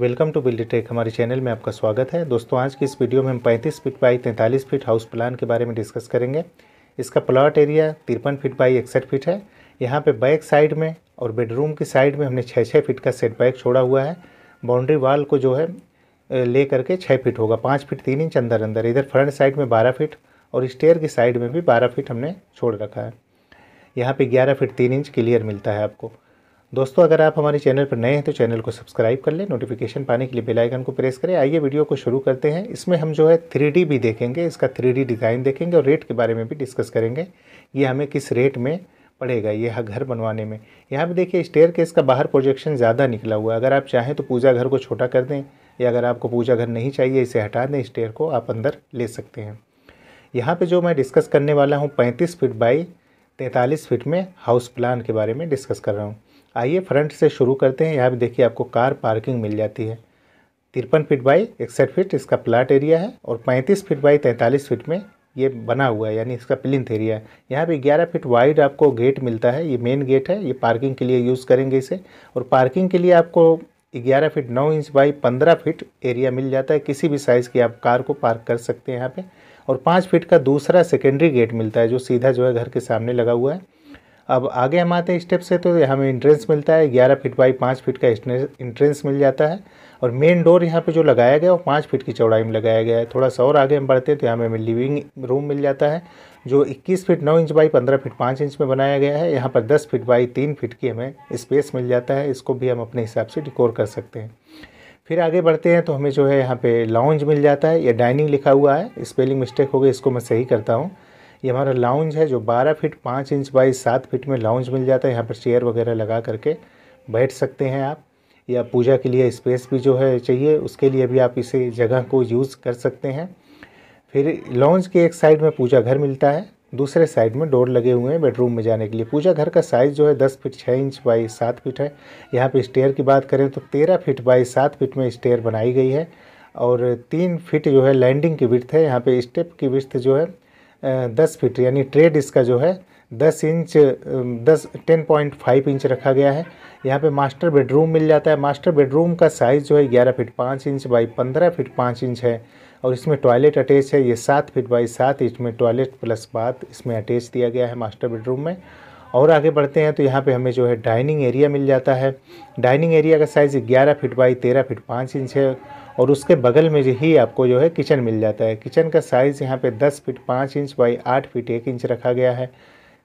welcome to Buildy Tech हमारे channel में आपका स्वागत है दोस्तों आज की इस वीडियो में हम 35 feet by 43 feet house plan के बारे में डिस्कस करेंगे इसका प्लॉट एरिया तिरपन फीट बाई इकसठ फीट है यहाँ पे बैक साइड में और बेडरूम की साइड में हमने छः छः फीट का सेटबैक छोड़ा हुआ है बाउंड्री वाल को जो है ले करके छः फिट होगा पाँच फिट तीन इंच अंदर अंदर इधर फ्रंट साइड में बारह फिट और स्टेयर की साइड में भी बारह फिट हमने छोड़ रखा है यहाँ पर ग्यारह फिट तीन इंच क्लियर मिलता है आपको दोस्तों अगर आप हमारे चैनल पर नए हैं तो चैनल को सब्सक्राइब कर लें नोटिफिकेशन पाने के लिए बेल आइकन को प्रेस करें आइए वीडियो को शुरू करते हैं इसमें हम जो है थ्री भी देखेंगे इसका थ्री डिज़ाइन देखेंगे और रेट के बारे में भी डिस्कस करेंगे ये हमें किस रेट में पड़ेगा ये घर बनवाने में यहाँ पर देखिए स्टेयर केस का बाहर प्रोजेक्शन ज़्यादा निकला हुआ है अगर आप चाहें तो पूजा घर को छोटा कर दें या अगर आपको पूजा घर नहीं चाहिए इसे हटा दें स्टेयर को आप अंदर ले सकते हैं यहाँ पे जो मैं डिस्कस करने वाला हूँ पैंतीस फीट बाई तैंतालीस फीट में हाउस प्लान के बारे में डिस्कस कर रहा हूँ आइए फ्रंट से शुरू करते हैं यहाँ भी देखिए आपको कार पार्किंग मिल जाती है तिरपन फीट बाई इकसठ फीट इसका प्लाट एरिया है और 35 फीट बाई 43 फीट में ये बना हुआ है यानी इसका प्लिंथ एरिया है यहाँ पर 11 फीट वाइड आपको गेट मिलता है ये मेन गेट है ये पार्किंग के लिए यूज़ करेंगे इसे और पार्किंग के लिए आपको 11 feet 9 inch by 15 feet area मिल जाता है किसी भी साइज़ की आप कार को पार्क कर सकते हैं यहाँ पर और पाँच फीट का दूसरा सेकेंडरी गेट मिलता है जो सीधा जो है घर के सामने लगा हुआ है अब आगे हम आते हैं स्टेप से तो हमें इंट्रेंस मिलता है ग्यारह फीट बाई पाँच फीट का इंट्रेंस मिल जाता है और मेन डोर यहाँ पे जो लगाया गया वो पाँच फीट की चौड़ाई में लगाया गया है थोड़ा सा और आगे हम बढ़ते हैं तो यहाँ हमें लिविंग रूम मिल जाता है जो 21 feet 9 inch by 15 feet 5 inch में बनाया गया है यहाँ पर 10 फीट बाई 3 फीट की हमें स्पेस मिल जाता है इसको भी हम अपने हिसाब से डिकोर कर सकते हैं फिर आगे बढ़ते हैं तो हमें जो है यहाँ पे लाउंज मिल जाता है या डाइनिंग लिखा हुआ है स्पेलिंग मिस्टेक हो गई इसको मैं सही करता हूँ ये हमारा लाउंज है जो 12 फीट 5 इंच बाई 7 फीट में लाउंज मिल जाता है यहाँ पर चेयर वगैरह लगा करके बैठ सकते हैं आप या पूजा के लिए स्पेस भी जो है चाहिए उसके लिए भी आप इसे जगह को यूज़ कर सकते हैं फिर लाउंज के एक साइड में पूजा घर मिलता है दूसरे साइड में डोर लगे हुए हैं बेडरूम में जाने के लिए पूजा घर का साइज़ जो है दस फीट छः इंच बाई सात फीट है यहाँ पे स्टेयर की बात करें तो तेरह फीट बाई सात फीट में स्टेयर बनाई गई है और तीन फीट जो है लैंडिंग की विर्थ है यहाँ पे स्टेप की विर्थ जो है दस फीट यानी ट्रेड इसका जो है दस इंच दस टेन पॉइंट फाइव इंच रखा गया है यहाँ पे मास्टर बेडरूम मिल जाता है मास्टर बेडरूम का साइज़ जो है ग्यारह फीट पाँच इंच बाई पंद्रह फीट पाँच इंच है और इसमें टॉयलेट अटैच है ये सात फीट बाई सात इंच में टॉयलेट प्लस बाथ इसमें अटैच दिया गया है मास्टर बेडरूम में और आगे बढ़ते हैं तो यहाँ पे हमें जो है डाइनिंग एरिया मिल जाता है डाइनिंग एरिया का साइज़ ग्यारह फीट बाई तेरह फीट पाँच इंच है और उसके बगल में ही आपको जो है किचन मिल जाता है किचन का साइज़ यहाँ पे 10 feet 5 inch by 8 feet 1 inch रखा गया है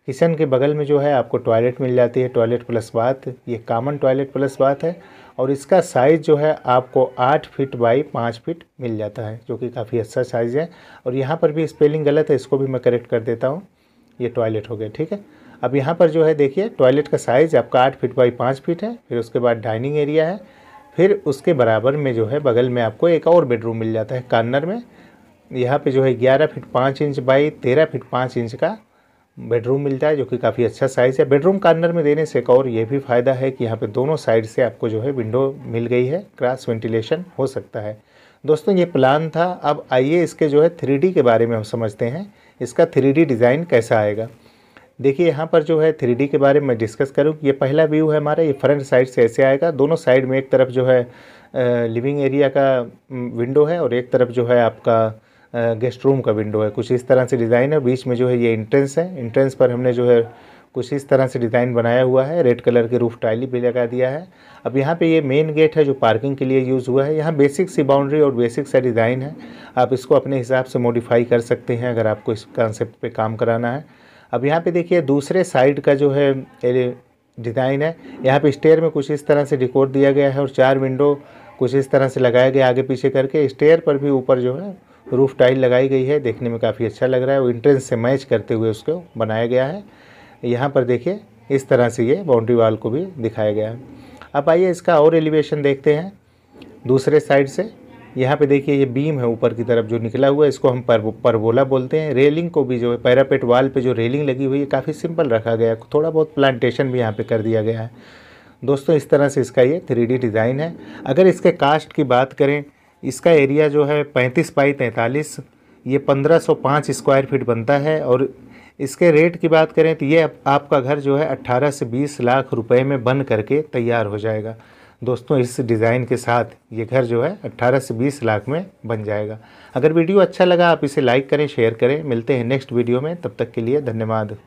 किचन के बगल में जो है आपको टॉयलेट मिल जाती है टॉयलेट प्लस बाथ ये कामन टॉयलेट प्लस बाथ है और इसका साइज़ जो है आपको आठ फीट बाई पाँच फीट मिल जाता है जो कि काफ़ी अच्छा साइज़ है और यहाँ पर भी स्पेलिंग गलत है इसको भी मैं करेक्ट कर देता हूँ ये टॉयलेट हो गया ठीक है अब यहाँ पर जो है देखिए टॉयलेट का साइज़ आपका आठ फिट बाई पाँच फिट है फिर उसके बाद डाइनिंग एरिया है फिर उसके बराबर में जो है बगल में आपको एक और बेडरूम मिल जाता है कार्नर में यहाँ पे जो है ग्यारह फीट पाँच इंच बाई तेरह फीट पाँच इंच का बेडरूम मिलता है जो कि काफ़ी अच्छा साइज़ है बेडरूम कार्नर में देने से एक और ये भी फ़ायदा है कि यहाँ पे दोनों साइड से आपको जो है विंडो मिल गई है क्रॉस वेंटिलेशन हो सकता है दोस्तों ये प्लान था अब आइए इसके जो है थ्री के बारे में हम समझते हैं इसका थ्री डिज़ाइन कैसा आएगा देखिए यहाँ पर जो है थ्री के बारे में डिस्कस करूँ ये पहला व्यू है हमारा ये फ्रंट साइड से ऐसे आएगा दोनों साइड में एक तरफ जो है लिविंग एरिया का विंडो है और एक तरफ जो है आपका गेस्ट रूम का विंडो है कुछ इस तरह से डिज़ाइन है बीच में जो है ये इंट्रेंस है इंट्रेंस पर हमने जो है कुछ इस तरह से डिज़ाइन बनाया हुआ है रेड कलर के रूफ टाइली भी लगा दिया है अब यहाँ पे ये मेन गेट है जो पार्किंग के लिए यूज़ हुआ है यहाँ बेसिक सी बाउंड्री और बेसिक सा डिज़ाइन है आप इसको अपने हिसाब से मॉडिफाई कर सकते हैं अगर आपको इस कॉन्सेप्ट काम कराना है अब यहाँ पे देखिए दूसरे साइड का जो है डिज़ाइन है यहाँ पे स्टेयर में कुछ इस तरह से डिकोड दिया गया है और चार विंडो कुछ इस तरह से लगाया गया आगे पीछे करके स्टेयर पर भी ऊपर जो है रूफ टाइल लगाई गई है देखने में काफ़ी अच्छा लग रहा है वो इंट्रेंस से मैच करते हुए उसको बनाया गया है यहाँ पर देखिए इस तरह से ये बाउंड्री वाल को भी दिखाया गया है अब आइए इसका और एलिवेशन देखते हैं दूसरे साइड से यहाँ पे देखिए ये बीम है ऊपर की तरफ जो निकला हुआ है इसको हम पर, परबोला बोलते हैं रेलिंग को भी जो है पैरापेट वाल पे जो रेलिंग लगी हुई है काफ़ी सिंपल रखा गया है थोड़ा बहुत प्लांटेशन भी यहाँ पे कर दिया गया है दोस्तों इस तरह से इसका ये थ्री डिज़ाइन है अगर इसके कास्ट की बात करें इसका एरिया जो है पैंतीस बाई तैंतालीस ये पंद्रह सौ पाँच स्क्वायर फीट बनता है और इसके रेट की बात करें तो ये आपका घर जो है अट्ठारह से बीस लाख रुपये में बन करके तैयार हो जाएगा दोस्तों इस डिज़ाइन के साथ ये घर जो है 18 से 20 लाख में बन जाएगा अगर वीडियो अच्छा लगा आप इसे लाइक करें शेयर करें मिलते हैं नेक्स्ट वीडियो में तब तक के लिए धन्यवाद